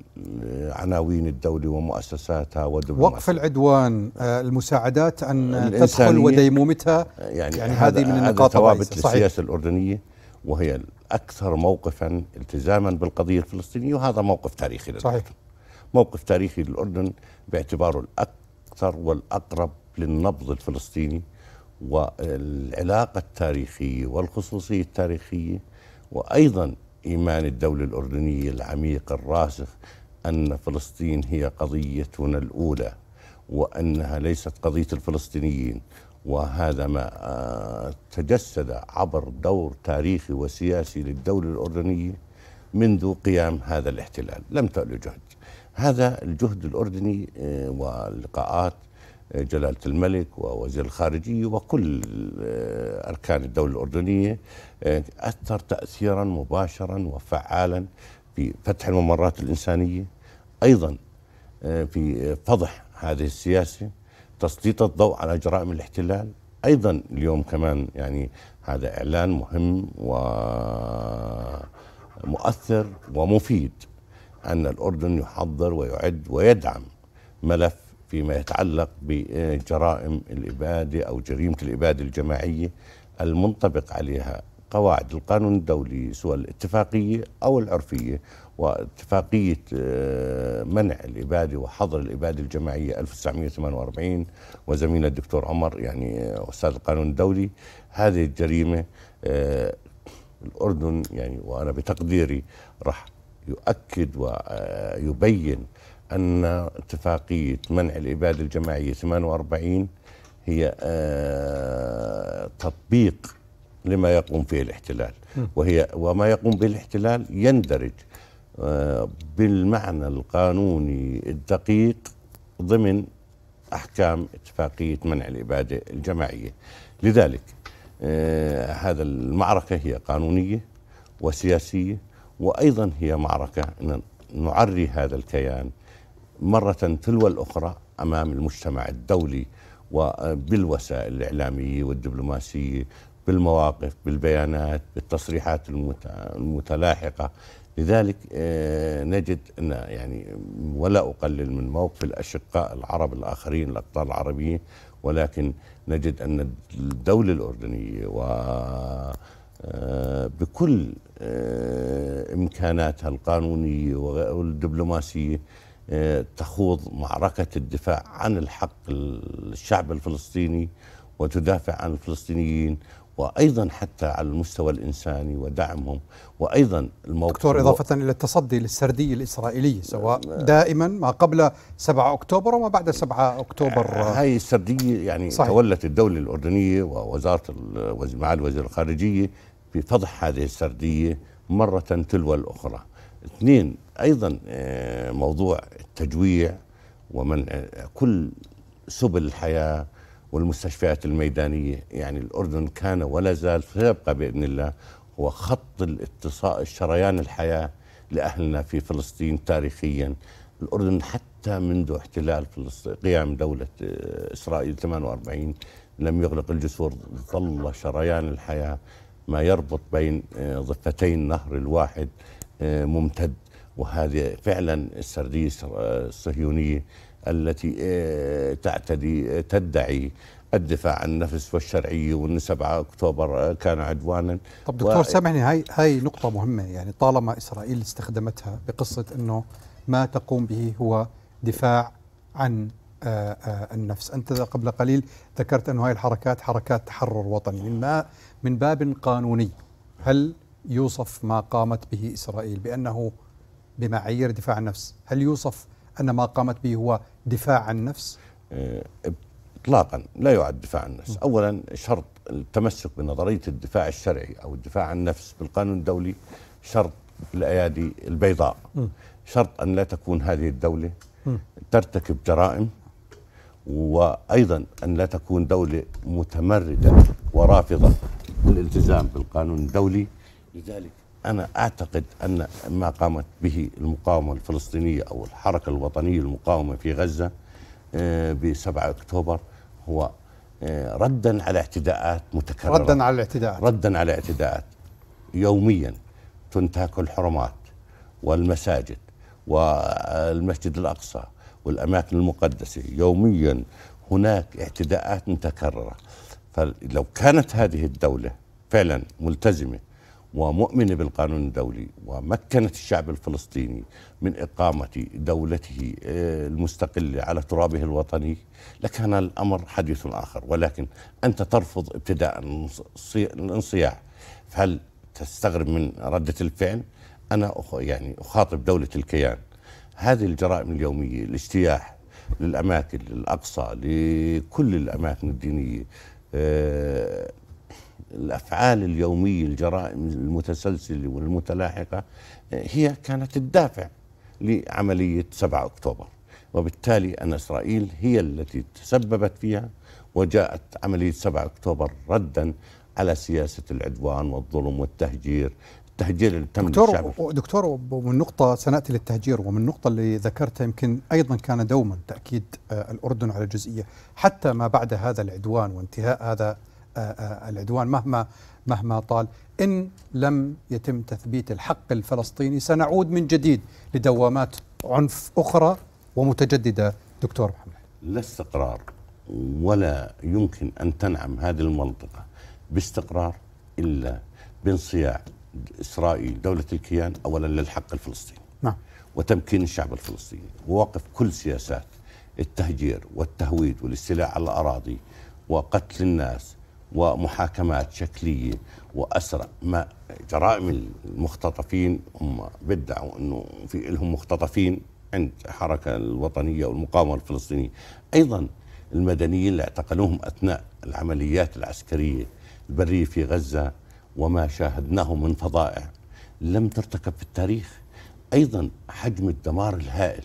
آه، عناوين الدولة ومؤسساتها ودبلوماسيتها وقف العدوان آه، المساعدات أن تدخل وديمومتها آه، يعني, يعني هذه من النقاط ثوابت للسياسة الأردنية وهي الأكثر موقفا التزاما بالقضية الفلسطينية وهذا موقف تاريخي للأردن صحيح. موقف تاريخي للأردن باعتباره الأكثر والأقرب للنبض الفلسطيني والعلاقة التاريخية والخصوصية التاريخية وأيضا إيمان الدولة الأردنية العميق الراسخ أن فلسطين هي قضيتنا الأولى وأنها ليست قضية الفلسطينيين وهذا ما آه، تجسد عبر دور تاريخي وسياسي للدولة الأردنية منذ قيام هذا الاحتلال لم تأل جهد هذا الجهد الأردني آه، ولقاءات جلالة الملك ووزير الخارجية وكل آه، أركان الدولة الأردنية آه، أثر تأثيرا مباشرا وفعالا في فتح الممرات الإنسانية أيضا آه، في فضح هذه السياسة تسليط الضوء على جرائم الاحتلال أيضا اليوم كمان يعني هذا إعلان مهم ومؤثر ومفيد أن الأردن يحضر ويعد ويدعم ملف فيما يتعلق بجرائم الإبادة أو جريمة الإبادة الجماعية المنطبق عليها قواعد القانون الدولي سواء الاتفاقية أو العرفية واتفاقية آه، منع الإبادة وحظر الإبادة الجماعية 1948 وزميل الدكتور عمر يعني أستاذ القانون الدولي هذه الجريمة آه، الأردن يعني وأنا بتقديري راح يؤكد ويبين أن اتفاقية منع الإبادة الجماعية 48 هي آه، تطبيق لما يقوم فيه الاحتلال وهي وما يقوم به الاحتلال يندرج آه، بالمعنى القانوني الدقيق ضمن أحكام اتفاقية منع الإبادة الجماعية لذلك آه، هذا المعركة هي قانونية وسياسية وأيضا هي معركة أن نعري هذا الكيان مرة تلو الأخرى أمام المجتمع الدولي وبالوسائل الإعلامية والدبلوماسية بالمواقف بالبيانات بالتصريحات المتلاحقة لذلك آه، نجد أن يعني ولا أقلل من موقف الأشقاء العرب الآخرين الأبطال العربيين ولكن نجد أن الدولة الأردنية و آه، بكل آه، إمكاناتها القانونية والدبلوماسية تخوض معركة الدفاع عن الحق الشعب الفلسطيني وتدافع عن الفلسطينيين وايضا حتى على المستوى الانساني ودعمهم وايضا الموقف دكتور اضافه الى التصدي للسرديه الاسرائيليه سواء آه. دائما ما قبل 7 اكتوبر وما بعد 7 اكتوبر آه، هاي السرديه يعني صحيح. تولت الدوله الاردنيه ووزاره مع الوزير الخارجيه بفضح هذه السرديه مره تلو الاخرى اثنين ايضا آه، موضوع التجويع ومنع كل سبل الحياه والمستشفيات الميدانيه يعني الاردن كان ولا زال سيبقى باذن الله هو خط الاتصال شريان الحياه لاهلنا في فلسطين تاريخيا الاردن حتى منذ احتلال فلسطين قيام دوله آه، اسرائيل 48 لم يغلق الجسور ظل شريان الحياه ما يربط بين آه، ضفتي النهر الواحد ممتد وهذه فعلا السرديه آه، الصهيونيه التي آه، تعتدي آه، تدعي الدفاع عن النفس والشرعيه وان 7 اكتوبر كان عدوانا طب دكتور و... سامحني هاي هاي نقطه مهمه يعني طالما اسرائيل استخدمتها بقصه انه ما تقوم به هو دفاع عن النفس أنت قبل قليل ذكرت انه هذه الحركات حركات تحرر وطني من, ما من باب قانوني هل يوصف ما قامت به إسرائيل بأنه بمعايير دفاع النفس هل يوصف أن ما قامت به هو دفاع عن النفس؟ آه، اطلاقا لا يعد دفاع عن النفس اولا شرط التمسك بنظريه الدفاع الشرعي او الدفاع عن النفس بالقانون الدولي شرط الايادي البيضاء شرط ان لا تكون هذه الدوله ترتكب جرائم وايضا ان لا تكون دوله متمرده ورافضه الالتزام بالقانون الدولي لذلك أنا أعتقد أن ما قامت به المقاومة الفلسطينية أو الحركة الوطنية المقاومة في غزة آه، ب 7 أكتوبر هو آه، ردا على اعتداءات متكررة ردا على الاعتداءات ردا على اعتداءات يوميا تنتهك الحرمات والمساجد والمسجد الأقصى والأماكن المقدسة يوميا هناك اعتداءات متكررة فلو كانت هذه الدولة فعلا ملتزمه ومؤمنة بالقانون الدولي ومكنت الشعب الفلسطيني من إقامة دولته آه، المستقلة على ترابه الوطني لكان الأمر حديث آخر ولكن أنت ترفض ابتداء الانصياع فهل تستغرب من ردة الفعل أنا يعني أخاطب دولة الكيان هذه الجرائم اليومية الاجتياح للأماكن للأقصى لكل الأماكن الدينية آه، الافعال اليوميه الجرائم المتسلسله والمتلاحقه هي كانت الدافع لعمليه 7 اكتوبر وبالتالي ان اسرائيل هي التي تسببت فيها وجاءت عمليه 7 اكتوبر ردا على سياسه العدوان والظلم والتهجير التهجير اللي تم دكتور الشعب دكتور ومن نقطة سنأتي للتهجير ومن النقطة اللي ذكرتها يمكن أيضا كان دوما تأكيد آه، الأردن على الجزئية حتى ما بعد هذا العدوان وانتهاء هذا آه، آه، العدوان مهما مهما طال إن لم يتم تثبيت الحق الفلسطيني سنعود من جديد لدوامات عنف أخرى ومتجددة دكتور محمد لا استقرار ولا يمكن أن تنعم هذه المنطقة باستقرار إلا بانصياع إسرائيل دولة الكيان أولا للحق الفلسطيني نعم. وتمكين الشعب الفلسطيني ووقف كل سياسات التهجير والتهويد والاستيلاء على الأراضي وقتل الناس ومحاكمات شكليه واسرع ما جرائم المختطفين هم بدعوا انه في لهم مختطفين عند الحركه الوطنيه والمقاومه الفلسطينيه ايضا المدنيين اللي اعتقلوهم اثناء العمليات العسكريه البريه في غزه وما شاهدناه من فظائع لم ترتكب في التاريخ ايضا حجم الدمار الهائل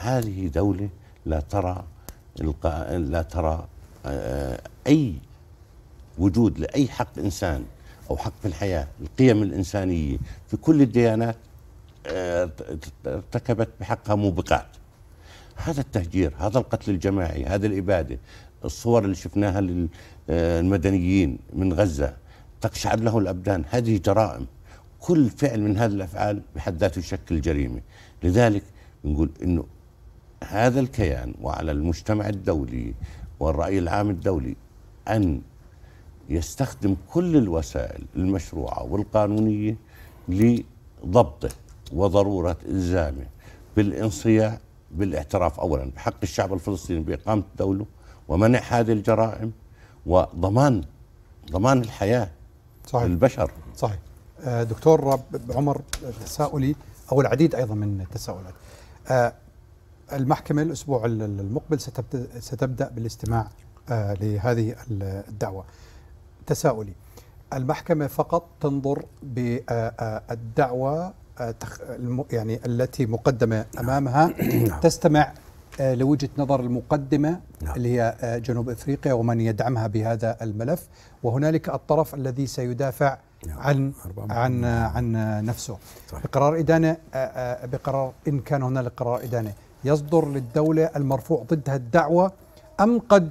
هذه دوله لا ترى لا ترى آه، اي وجود لاي حق انسان او حق في الحياه القيم الانسانيه في كل الديانات آه، ارتكبت بحقها موبقات هذا التهجير هذا القتل الجماعي هذا الاباده الصور اللي شفناها للمدنيين آه، من غزه تقشعر له الابدان هذه جرائم كل فعل من هذه الافعال بحد ذاته يشكل جريمه لذلك بنقول انه هذا الكيان وعلى المجتمع الدولي والراي العام الدولي ان يستخدم كل الوسائل المشروعة والقانونية لضبطه وضرورة إلزامه بالانصياع بالاعتراف أولا بحق الشعب الفلسطيني بإقامة دوله ومنع هذه الجرائم وضمان ضمان الحياة صحيح. للبشر صحيح آه، دكتور عمر تساؤلي أو العديد أيضا من التساؤلات آه، المحكمة الأسبوع المقبل ستبدأ بالاستماع آه، لهذه الدعوة تساؤلي المحكمة فقط تنظر بالدعوة آه، آه، آه، يعني التي مقدمة نعم. أمامها نعم. تستمع لوجهة نظر المقدمة نعم. اللي هي جنوب إفريقيا ومن يدعمها بهذا الملف وهنالك الطرف الذي سيدافع عن عن عن نفسه بقرار إدانة بقرار إن كان هنالك قرار إدانة يصدر للدولة المرفوع ضدها الدعوة أم قد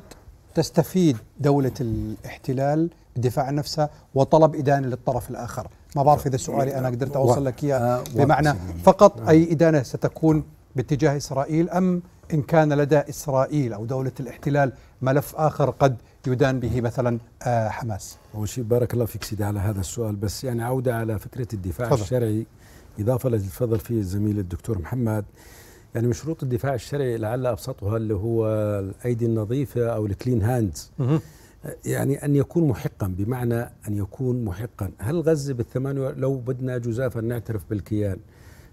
تستفيد دولة الاحتلال بدفاع عن نفسها وطلب إدانة للطرف الآخر ما بعرف إذا سؤالي أنا قدرت أوصل لك إياه آه، بمعنى فقط آه. أي إدانة ستكون باتجاه إسرائيل أم إن كان لدى إسرائيل أو دولة الاحتلال ملف آخر قد يدان به مثلا آه، حماس أول شيء بارك الله فيك سيدي على هذا السؤال بس يعني عودة على فكرة الدفاع فضل. الشرعي إضافة للفضل فيه الزميل الدكتور محمد يعني من شروط الدفاع الشرعي لعل ابسطها اللي هو الايدي النظيفه او الكلين هاندز يعني ان يكون محقا بمعنى ان يكون محقا هل غزه بال لو بدنا جزافا نعترف بالكيان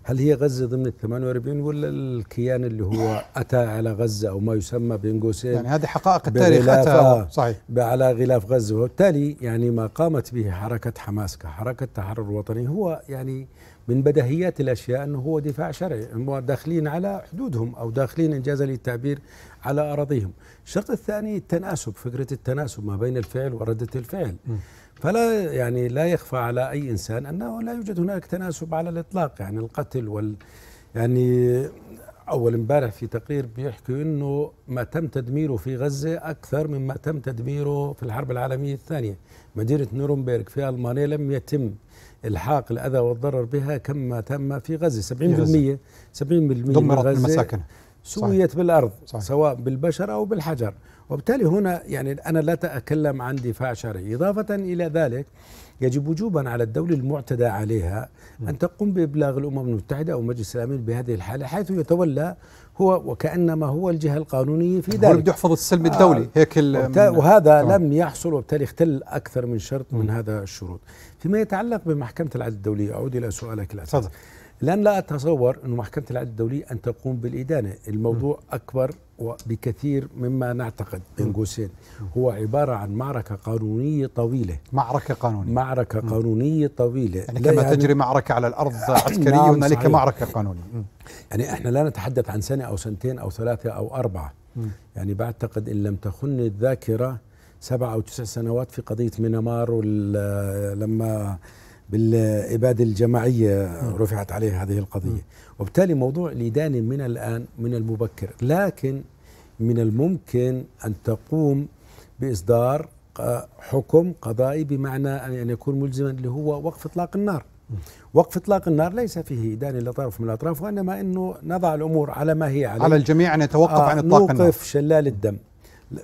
هل هي غزه ضمن ال 48 ولا الكيان اللي هو اتى على غزه او ما يسمى بين قوسين يعني هذه حقائق التاريخ اتى آه، صحيح على غلاف غزه وبالتالي يعني ما قامت به حركه حماس كحركه تحرر وطني هو يعني آه من بدهيات الاشياء انه هو دفاع شرعي هم داخلين على حدودهم او داخلين ان جاز لي التعبير على اراضيهم الشرط الثاني التناسب فكره التناسب ما بين الفعل ورده الفعل م. فلا يعني لا يخفى على اي انسان انه لا يوجد هناك تناسب على الاطلاق يعني القتل وال يعني اول امبارح في تقرير بيحكي انه ما تم تدميره في غزه اكثر مما تم تدميره في الحرب العالميه الثانيه مدينه نورنبرغ في المانيا لم يتم الحاق الاذى والضرر بها كما تم في غزه 70% في غزة. 70% دمرت من غزه المساكن سويت صحيح. بالارض صحيح. سواء بالبشر او بالحجر وبالتالي هنا يعني أنا لا أتكلم عن دفاع شرعي إضافة إلى ذلك يجب وجوبا على الدولة المعتدى عليها أن تقوم بإبلاغ الأمم المتحدة أو مجلس الأمن بهذه الحالة حيث يتولى هو وكانما هو الجهه القانونيه في ذلك. هو بده يحفظ السلم الدولي آه هيك وهذا آه. لم يحصل وبالتالي اختل اكثر من شرط من م. هذا الشروط. فيما يتعلق بمحكمه العدل الدوليه اعود الى سؤالك الاساسي. تفضل. لأن لا أتصور انه محكمة العدل الدوليه أن تقوم بالإدانة الموضوع م. أكبر بكثير مما نعتقد بين قوسين هو عبارة عن معركة قانونية طويلة معركة قانونية معركة م. قانونية طويلة يعني كما يعني تجري معركة على الأرض نعم، عسكرية نعم هنالك معركة قانونية م. يعني إحنا لا نتحدث عن سنة أو سنتين أو ثلاثة أو أربعة م. يعني بعتقد إن لم تخن الذاكرة سبع أو تسع سنوات في قضية مينمار لما بالإبادة الجماعية رفعت عليه هذه القضية وبالتالي موضوع الإدانة من الآن من المبكر لكن من الممكن أن تقوم بإصدار حكم قضائي بمعنى أن يكون ملزما اللي هو وقف إطلاق النار وقف اطلاق النار ليس فيه ادانه لطرف من الاطراف وانما انه نضع الامور على ما هي عليه على الجميع ان يتوقف آه عن اطلاق النار نوقف شلال الدم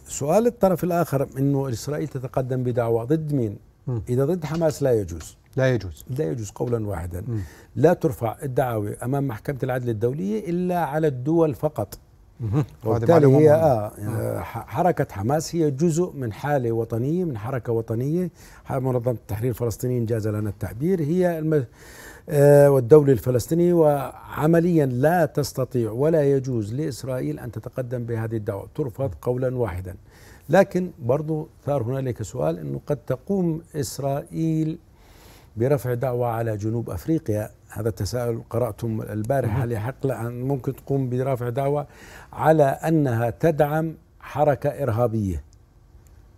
سؤال الطرف الاخر انه اسرائيل تتقدم بدعوى ضد مين؟ اذا ضد حماس لا يجوز لا يجوز لا يجوز قولا واحدا م. لا ترفع الدعاوى امام محكمه العدل الدوليه الا على الدول فقط وبالتالي هي آه يعني حركة حماس هي جزء من حالة وطنية من حركة وطنية منظمة التحرير الفلسطيني جاز لنا التعبير هي الم... آه والدولة الفلسطينية وعمليا لا تستطيع ولا يجوز لإسرائيل أن تتقدم بهذه الدعوة ترفض قولا واحدا لكن برضو ثار هنالك سؤال أنه قد تقوم إسرائيل برفع دعوة على جنوب أفريقيا هذا التساؤل قرأتم البارحة لحق أن ممكن تقوم برفع دعوة على أنها تدعم حركة إرهابية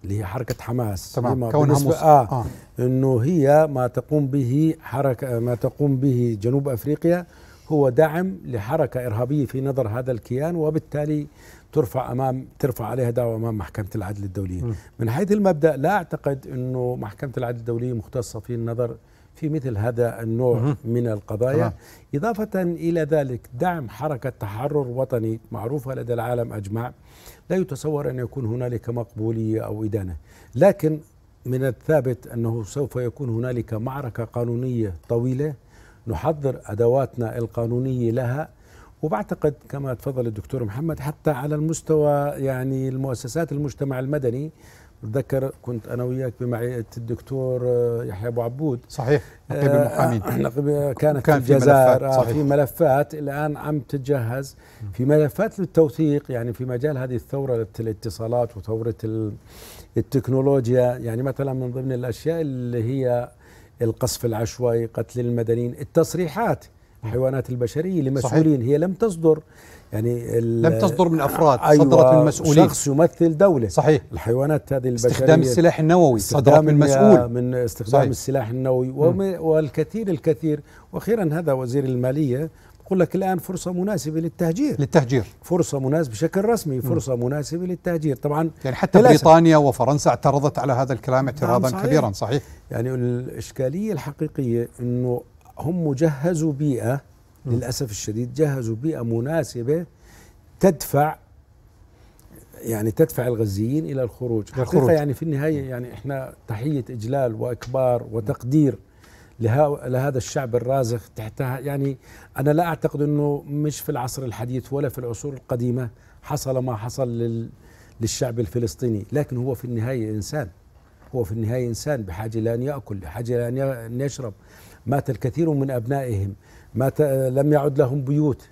اللي هي حركة حماس تمام كونها مص... آه, آه. أنه هي ما تقوم به حركة ما تقوم به جنوب أفريقيا هو دعم لحركة إرهابية في نظر هذا الكيان وبالتالي ترفع أمام ترفع عليها دعوة أمام محكمة العدل الدولية م. من حيث المبدأ لا أعتقد أنه محكمة العدل الدولية مختصة في النظر في مثل هذا النوع من القضايا إضافة إلى ذلك دعم حركة تحرر وطني معروفة لدى العالم أجمع لا يتصور أن يكون هنالك مقبولية أو إدانة لكن من الثابت أنه سوف يكون هنالك معركة قانونية طويلة نحضر أدواتنا القانونية لها وبعتقد كما تفضل الدكتور محمد حتى على المستوى يعني المؤسسات المجتمع المدني بتذكر كنت انا وياك بمعيه الدكتور آه، يحيى ابو عبود صحيح نقيب آه، المحامين آه, آه، كانت كان في ملفات آه في ملفات الان عم تتجهز في ملفات للتوثيق يعني في مجال هذه الثوره الاتصالات وثوره التكنولوجيا يعني مثلا من ضمن الاشياء اللي هي القصف العشوائي قتل المدنيين التصريحات الحيوانات البشريه لمسؤولين هي لم تصدر يعني لم تصدر من افراد أيوة صدرت من مسؤولين شخص يمثل دوله صحيح الحيوانات هذه البشريه استخدام السلاح النووي صدرت من مسؤول من استخدام صحيح. السلاح النووي والكثير الكثير واخيرا هذا وزير الماليه بقول لك الان فرصه مناسبه للتهجير للتهجير فرصه مناسبه بشكل رسمي فرصه م. مناسبه للتهجير طبعا يعني حتى بريطانيا وفرنسا اعترضت على هذا الكلام نعم، اعتراضا صحيح. كبيرا صحيح يعني الاشكاليه الحقيقيه انه هم جهزوا بيئه للأسف الشديد جهزوا بيئة مناسبة تدفع يعني تدفع الغزيين إلى الخروج حقيقة يعني في النهاية يعني إحنا تحية إجلال وإكبار وتقدير لهذا الشعب الرازخ تحتها يعني أنا لا أعتقد أنه مش في العصر الحديث ولا في العصور القديمة حصل ما حصل لل للشعب الفلسطيني لكن هو في النهاية إنسان هو في النهاية إنسان بحاجة لأن يأكل بحاجة لأن يشرب مات الكثير من أبنائهم ما لم يعد لهم بيوت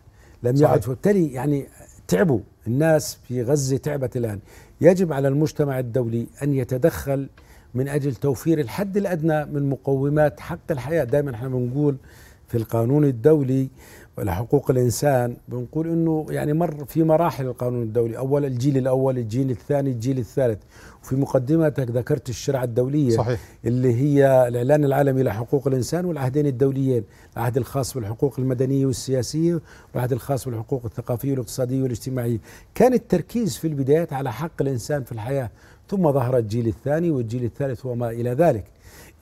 لم صحيح. يعد وبالتالي يعني تعبوا الناس في غزة تعبت الآن يجب على المجتمع الدولي أن يتدخل من أجل توفير الحد الأدنى من مقومات حق الحياة دائما احنا بنقول في القانون الدولي لحقوق الانسان بنقول انه يعني مر في مراحل القانون الدولي اول الجيل الاول الجيل الثاني الجيل الثالث وفي مقدمتك ذكرت الشرعه الدوليه صحيح. اللي هي الاعلان العالمي لحقوق الانسان والعهدين الدوليين العهد الخاص بالحقوق المدنيه والسياسيه والعهد الخاص بالحقوق الثقافيه والاقتصاديه والاجتماعيه كان التركيز في البدايات على حق الانسان في الحياه ثم ظهر الجيل الثاني والجيل الثالث وما الى ذلك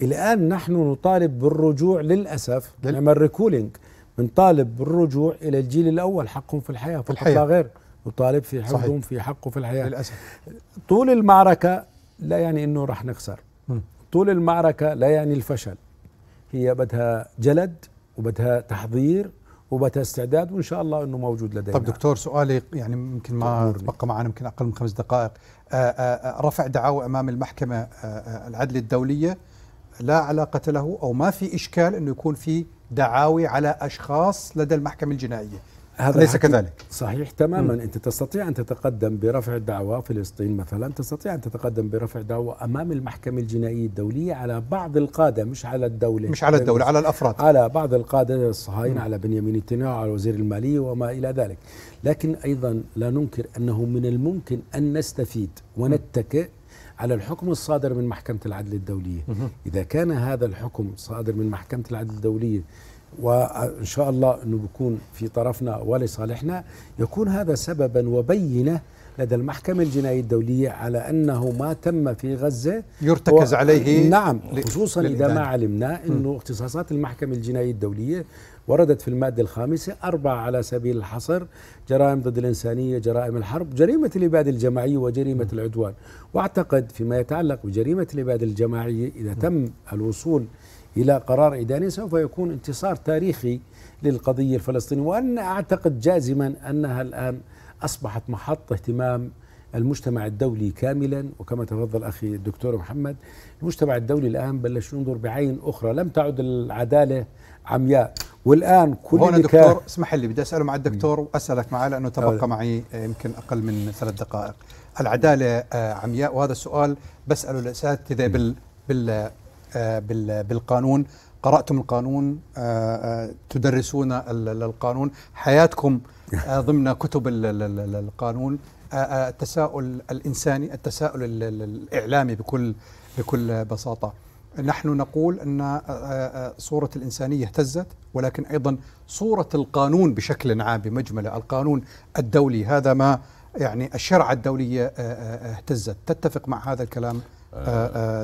الان نحن نطالب بالرجوع للاسف نعمل ريكولينج بنطالب بالرجوع الى الجيل الاول حقهم في الحياه فقط الحياة. لا غير نطالب في حقهم في حقه في الحياه للاسف طول المعركه لا يعني انه راح نخسر م. طول المعركه لا يعني الفشل هي بدها جلد وبدها تحضير وبدها استعداد وان شاء الله انه موجود لدينا طب دكتور سؤالي يعني يمكن ما تبقى معنا يمكن اقل من خمس دقائق آآ آه، آآ آه، آه، رفع دعاوى امام المحكمه العدل الدوليه لا علاقه له او ما في اشكال انه يكون في دعاوي على أشخاص لدى المحكمة الجنائية هذا ليس كذلك صحيح تماما م. انت تستطيع ان تتقدم برفع دعوى فلسطين مثلا تستطيع ان تتقدم برفع دعوى امام المحكمه الجنائيه الدوليه على بعض القاده مش على الدوله مش على الدوله على الافراد على بعض القاده الصهاينه على بنيامين نتنياهو على وزير الماليه وما الى ذلك لكن ايضا لا ننكر انه من الممكن ان نستفيد ونتكئ على الحكم الصادر من محكمة العدل الدولية إذا كان هذا الحكم صادر من محكمة العدل الدولية وإن شاء الله أنه بيكون في طرفنا ولصالحنا يكون هذا سببا وبينة لدى المحكمة الجنائية الدولية على أنه ما تم في غزة يرتكز عليه نعم خصوصا إذا ما علمنا أنه اختصاصات المحكمة الجنائية الدولية وردت في المادة الخامسة أربعة على سبيل الحصر جرائم ضد الإنسانية جرائم الحرب جريمة الإبادة الجماعية وجريمة العدوان وأعتقد فيما يتعلق بجريمة الإبادة الجماعية إذا تم الوصول إلى قرار إداني سوف يكون انتصار تاريخي للقضية الفلسطينية وأن أعتقد جازما أنها الآن أصبحت محط اهتمام المجتمع الدولي كاملا وكما تفضل اخي الدكتور محمد المجتمع الدولي الان بلش ينظر بعين اخرى لم تعد العداله عمياء والان كل هون دكتور كان... اسمح لي بدي اساله مع الدكتور واسالك معاه لانه تبقى معي آه، يمكن اقل من ثلاث دقائق العداله آه، عمياء وهذا السؤال بساله الاساتذه بال... بال... آه، بال... بالقانون قراتم القانون تدرسون القانون حياتكم ضمن كتب القانون التساؤل الانساني التساؤل الاعلامي بكل بكل بساطه نحن نقول أن آه، آه، آه، صورة الإنسانية اهتزت ولكن أيضا صورة القانون بشكل عام بمجمله القانون الدولي هذا ما يعني الشرعه الدولية اهتزت تتفق مع هذا الكلام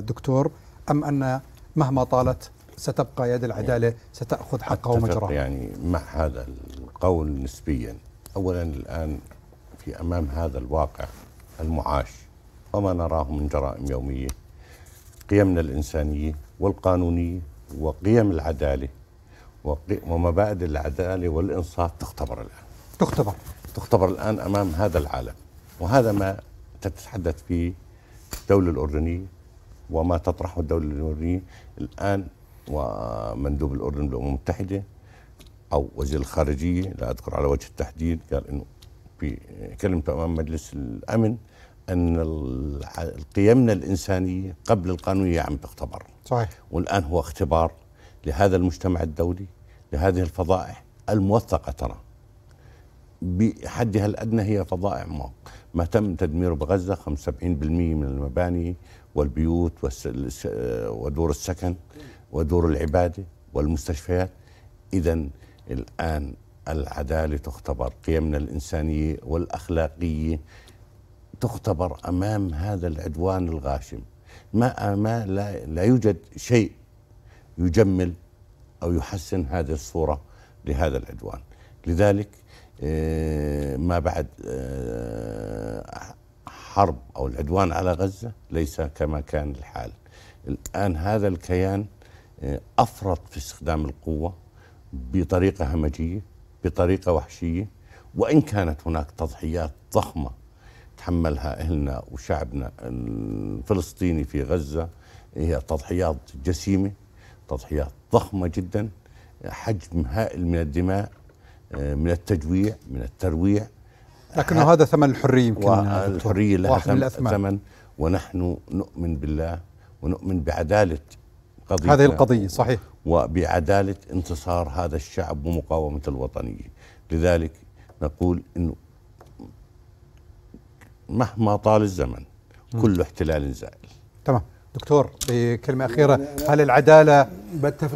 دكتور أم أن مهما طالت ستبقى يد العدالة ستأخذ حقها ومجراها يعني مع هذا القول نسبيا أولا الآن في أمام هذا الواقع المعاش وما نراه من جرائم يومية قيمنا الإنسانية والقانونية وقيم العدالة ومبادئ العدالة والإنصاف تختبر الآن تختبر تختبر الآن أمام هذا العالم وهذا ما تتحدث فيه الدولة الأردنية وما تطرحه الدولة الأردنية الآن ومندوب الأردن بالأمم المتحدة أو وزير الخارجية لا أذكر على وجه التحديد قال إنه في كلمته أمام مجلس الأمن ان قيمنا الانسانيه قبل القانونيه عم تختبر صحيح والان هو اختبار لهذا المجتمع الدولي لهذه الفضائح الموثقه ترى بحدها الادنى هي فضائح ما تم تدميره بغزه 75% من المباني والبيوت ودور السكن ودور العباده والمستشفيات اذا الان العداله تختبر قيمنا الانسانيه والاخلاقيه تختبر امام هذا العدوان الغاشم ما ما لا, لا يوجد شيء يجمل او يحسن هذه الصوره لهذا العدوان لذلك آه، ما بعد آه، حرب او العدوان على غزه ليس كما كان الحال الان هذا الكيان آه، افرط في استخدام القوه بطريقه همجيه بطريقه وحشيه وان كانت هناك تضحيات ضخمه يتحملها أهلنا وشعبنا الفلسطيني في غزة هي تضحيات جسيمة تضحيات ضخمة جدا حجم هائل من الدماء آه، من التجويع من الترويع لكنه هذا ثمن الحرية يمكن الحرية لها ثمن ونحن نؤمن بالله ونؤمن بعدالة قضية هذه القضية صحيح وبعدالة انتصار هذا الشعب ومقاومة الوطنية لذلك نقول أنه مهما طال الزمن كل احتلال زائل تمام دكتور بكلمة أخيرة هل العدالة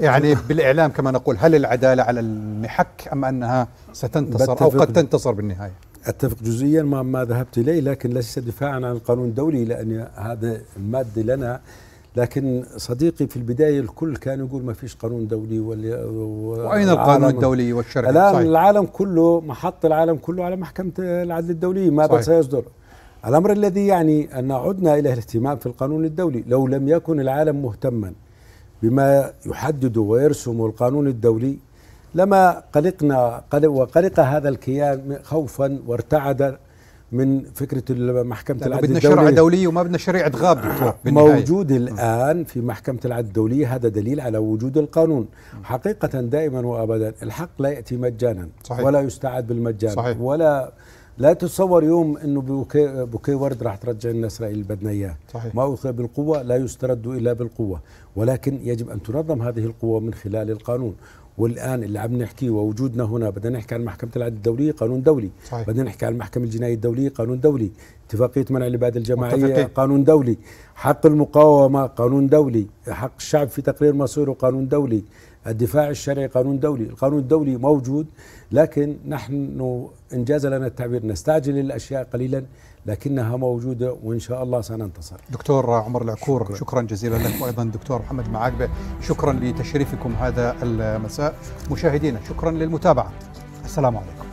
يعني بالإعلام كما نقول هل العدالة على المحك أم أنها ستنتصر أو قد تنتصر بالنهاية أتفق جزئيا مع ما ذهبت إليه لكن ليس دفاعا عن القانون الدولي لأن هذا المادة لنا لكن صديقي في البداية الكل كان يقول ما فيش قانون دولي وأين القانون الدولي والشرعي الآن العالم كله محط العالم كله على محكمة العدل الدولي ماذا سيصدر الأمر الذي يعني أن عدنا إلى الاهتمام في القانون الدولي لو لم يكن العالم مهتما بما يحدد ويرسم القانون الدولي لما قلقنا وقلق هذا الكيان خوفا وارتعد من فكرة محكمة العدل بدنا شرع دولي وما بدنا شريعة غاب آه، موجود الآن في محكمة العدل الدولية هذا دليل على وجود القانون حقيقة دائما وأبدا الحق لا يأتي مجانا صحيح ولا يستعاد بالمجان صحيح ولا لا تتصور يوم انه بوكي, بوكي ورد راح ترجع لنا اسرائيل اللي بدنا اياه صحيح. ما اخذ بالقوه لا يسترد الا بالقوه ولكن يجب ان تنظم هذه القوه من خلال القانون والان اللي عم نحكيه ووجودنا هنا بدنا نحكي عن محكمه العدل الدوليه قانون دولي صحيح. بدنا نحكي عن المحكمه الجنائيه الدوليه قانون دولي اتفاقيه منع الاباده الجماعيه متفقين. قانون دولي حق المقاومه قانون دولي حق الشعب في تقرير مصيره قانون دولي الدفاع الشرعي قانون دولي القانون الدولي موجود لكن نحن إن جاز لنا التعبير نستعجل الأشياء قليلا لكنها موجودة وإن شاء الله سننتصر دكتور عمر العكور شكرا, شكرا جزيلا لك وأيضا دكتور محمد معاقبة شكرا لتشريفكم هذا المساء مشاهدينا شكرا للمتابعة السلام عليكم